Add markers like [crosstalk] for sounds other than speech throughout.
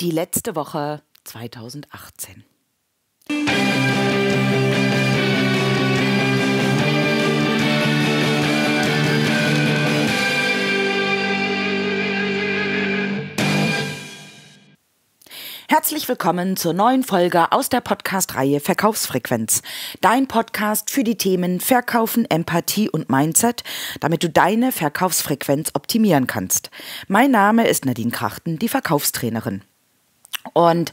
Die letzte Woche 2018. Herzlich willkommen zur neuen Folge aus der Podcast-Reihe Verkaufsfrequenz. Dein Podcast für die Themen Verkaufen, Empathie und Mindset, damit du deine Verkaufsfrequenz optimieren kannst. Mein Name ist Nadine Krachten, die Verkaufstrainerin. Und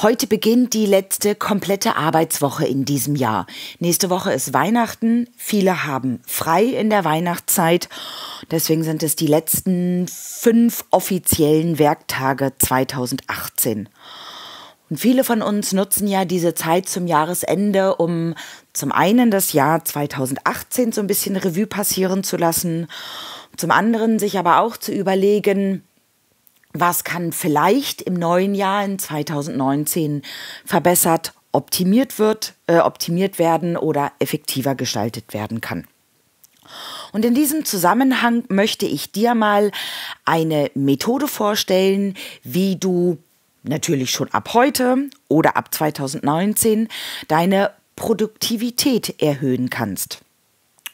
heute beginnt die letzte komplette Arbeitswoche in diesem Jahr. Nächste Woche ist Weihnachten. Viele haben frei in der Weihnachtszeit. Deswegen sind es die letzten fünf offiziellen Werktage 2018. Und viele von uns nutzen ja diese Zeit zum Jahresende, um zum einen das Jahr 2018 so ein bisschen Revue passieren zu lassen, zum anderen sich aber auch zu überlegen, was kann vielleicht im neuen Jahr in 2019 verbessert, optimiert wird, äh, optimiert werden oder effektiver gestaltet werden kann. Und in diesem Zusammenhang möchte ich dir mal eine Methode vorstellen, wie du natürlich schon ab heute oder ab 2019 deine Produktivität erhöhen kannst.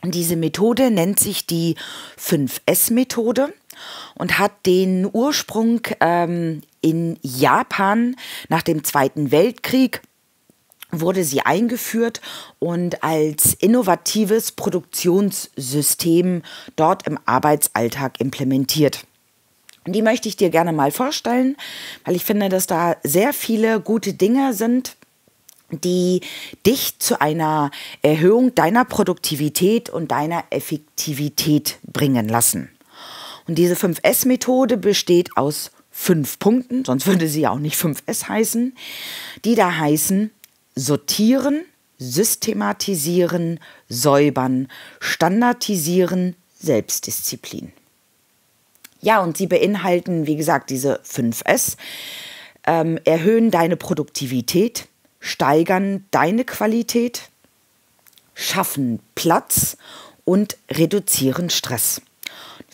diese Methode nennt sich die 5S-Methode und hat den Ursprung ähm, in Japan nach dem Zweiten Weltkrieg wurde sie eingeführt und als innovatives Produktionssystem dort im Arbeitsalltag implementiert. Und die möchte ich dir gerne mal vorstellen, weil ich finde, dass da sehr viele gute Dinge sind, die dich zu einer Erhöhung deiner Produktivität und deiner Effektivität bringen lassen. Und diese 5S-Methode besteht aus fünf Punkten, sonst würde sie ja auch nicht 5S heißen, die da heißen sortieren, systematisieren, säubern, standardisieren, Selbstdisziplin. Ja, und sie beinhalten, wie gesagt, diese 5S, ähm, erhöhen deine Produktivität, steigern deine Qualität, schaffen Platz und reduzieren Stress.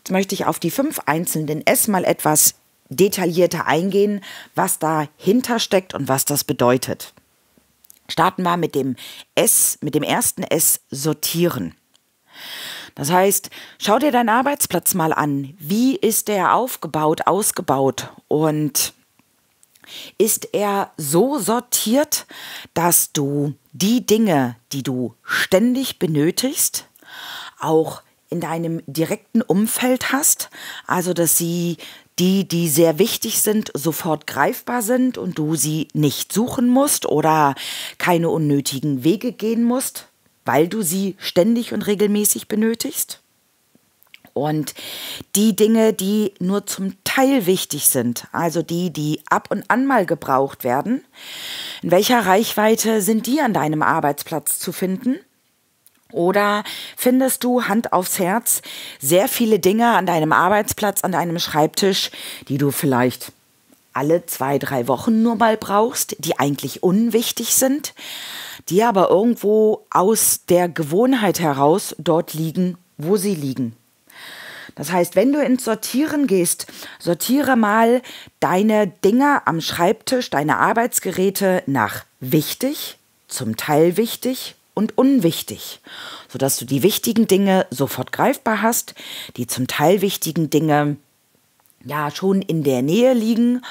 Jetzt möchte ich auf die fünf einzelnen S mal etwas detaillierter eingehen, was dahinter steckt und was das bedeutet. Starten wir mit dem S, mit dem ersten S sortieren. Das heißt, schau dir deinen Arbeitsplatz mal an. Wie ist der aufgebaut, ausgebaut und ist er so sortiert, dass du die Dinge, die du ständig benötigst, auch in deinem direkten Umfeld hast, also dass sie die, die sehr wichtig sind, sofort greifbar sind und du sie nicht suchen musst oder keine unnötigen Wege gehen musst, weil du sie ständig und regelmäßig benötigst. Und die Dinge, die nur zum Teil wichtig sind, also die, die ab und an mal gebraucht werden, in welcher Reichweite sind die an deinem Arbeitsplatz zu finden? Oder findest du, Hand aufs Herz, sehr viele Dinge an deinem Arbeitsplatz, an deinem Schreibtisch, die du vielleicht alle zwei, drei Wochen nur mal brauchst, die eigentlich unwichtig sind, die aber irgendwo aus der Gewohnheit heraus dort liegen, wo sie liegen. Das heißt, wenn du ins Sortieren gehst, sortiere mal deine Dinger am Schreibtisch, deine Arbeitsgeräte nach wichtig, zum Teil wichtig und unwichtig, sodass du die wichtigen Dinge sofort greifbar hast, die zum Teil wichtigen Dinge ja schon in der Nähe liegen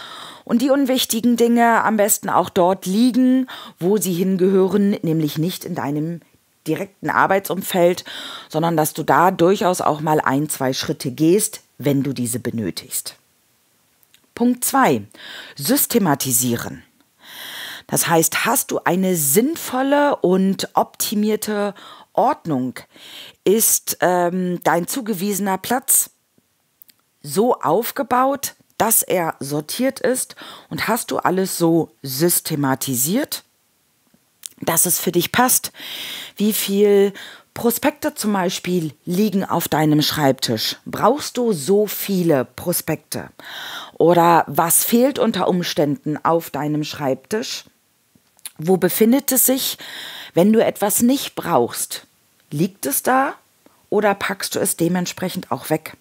und die unwichtigen Dinge am besten auch dort liegen, wo sie hingehören, nämlich nicht in deinem direkten Arbeitsumfeld, sondern dass du da durchaus auch mal ein, zwei Schritte gehst, wenn du diese benötigst. Punkt 2. Systematisieren. Das heißt, hast du eine sinnvolle und optimierte Ordnung? Ist ähm, dein zugewiesener Platz so aufgebaut, dass er sortiert ist? Und hast du alles so systematisiert, dass es für dich passt? Wie viel Prospekte zum Beispiel liegen auf deinem Schreibtisch. Brauchst du so viele Prospekte? Oder was fehlt unter Umständen auf deinem Schreibtisch? Wo befindet es sich, wenn du etwas nicht brauchst? Liegt es da oder packst du es dementsprechend auch weg?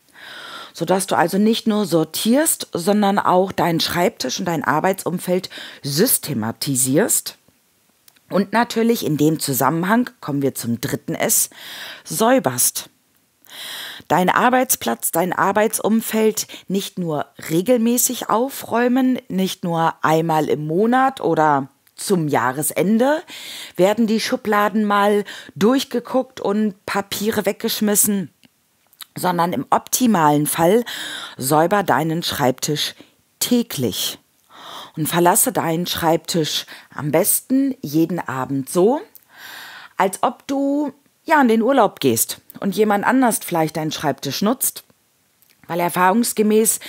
Sodass du also nicht nur sortierst, sondern auch deinen Schreibtisch und dein Arbeitsumfeld systematisierst. Und natürlich in dem Zusammenhang, kommen wir zum dritten S, säuberst. Dein Arbeitsplatz, dein Arbeitsumfeld nicht nur regelmäßig aufräumen, nicht nur einmal im Monat oder zum Jahresende werden die Schubladen mal durchgeguckt und Papiere weggeschmissen, sondern im optimalen Fall säuber deinen Schreibtisch täglich und verlasse deinen Schreibtisch am besten jeden Abend so, als ob du ja in den Urlaub gehst und jemand anders vielleicht deinen Schreibtisch nutzt, weil erfahrungsgemäß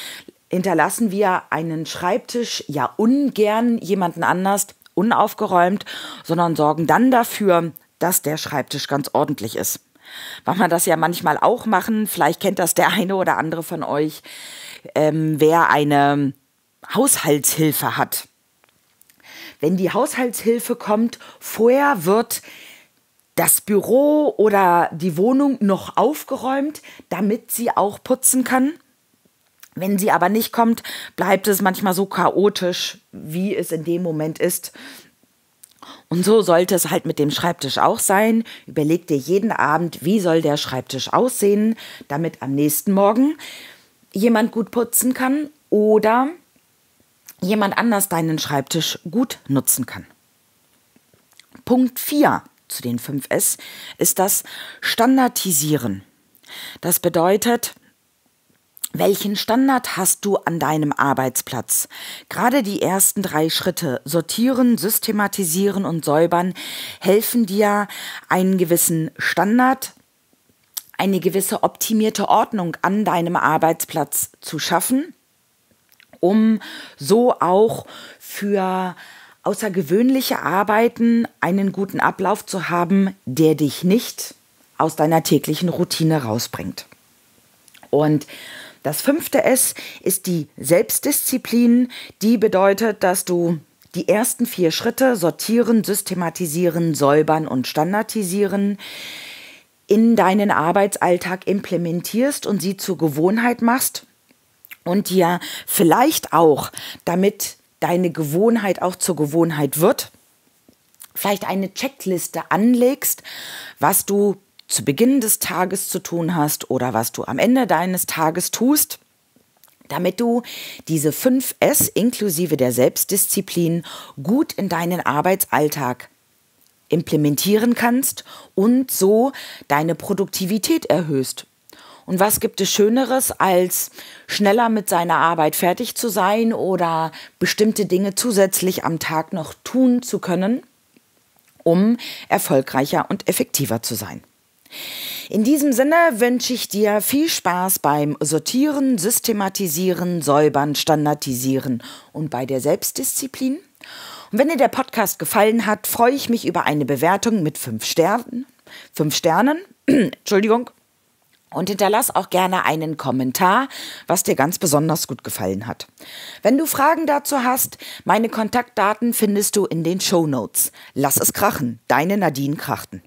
hinterlassen wir einen Schreibtisch ja ungern jemanden anders unaufgeräumt, sondern sorgen dann dafür, dass der Schreibtisch ganz ordentlich ist. Weil man das ja manchmal auch machen, vielleicht kennt das der eine oder andere von euch, ähm, wer eine Haushaltshilfe hat. Wenn die Haushaltshilfe kommt, vorher wird das Büro oder die Wohnung noch aufgeräumt, damit sie auch putzen kann. Wenn sie aber nicht kommt, bleibt es manchmal so chaotisch, wie es in dem Moment ist. Und so sollte es halt mit dem Schreibtisch auch sein. Überleg dir jeden Abend, wie soll der Schreibtisch aussehen, damit am nächsten Morgen jemand gut putzen kann oder jemand anders deinen Schreibtisch gut nutzen kann. Punkt 4 zu den 5S ist das Standardisieren. Das bedeutet, welchen Standard hast du an deinem Arbeitsplatz? Gerade die ersten drei Schritte, sortieren, systematisieren und säubern, helfen dir, einen gewissen Standard, eine gewisse optimierte Ordnung an deinem Arbeitsplatz zu schaffen, um so auch für außergewöhnliche Arbeiten einen guten Ablauf zu haben, der dich nicht aus deiner täglichen Routine rausbringt. Und das fünfte S ist die Selbstdisziplin. Die bedeutet, dass du die ersten vier Schritte sortieren, systematisieren, säubern und standardisieren in deinen Arbeitsalltag implementierst und sie zur Gewohnheit machst und dir vielleicht auch, damit deine Gewohnheit auch zur Gewohnheit wird, vielleicht eine Checkliste anlegst, was du zu Beginn des Tages zu tun hast oder was du am Ende deines Tages tust, damit du diese 5S inklusive der Selbstdisziplin gut in deinen Arbeitsalltag implementieren kannst und so deine Produktivität erhöhst. Und was gibt es Schöneres, als schneller mit seiner Arbeit fertig zu sein oder bestimmte Dinge zusätzlich am Tag noch tun zu können, um erfolgreicher und effektiver zu sein? In diesem Sinne wünsche ich dir viel Spaß beim Sortieren, Systematisieren, Säubern, Standardisieren und bei der Selbstdisziplin. Und wenn dir der Podcast gefallen hat, freue ich mich über eine Bewertung mit fünf Sternen. Fünf Sternen, [clears throat] Entschuldigung. Und hinterlass auch gerne einen Kommentar, was dir ganz besonders gut gefallen hat. Wenn du Fragen dazu hast, meine Kontaktdaten findest du in den Show Notes. Lass es krachen, deine Nadine Krachten.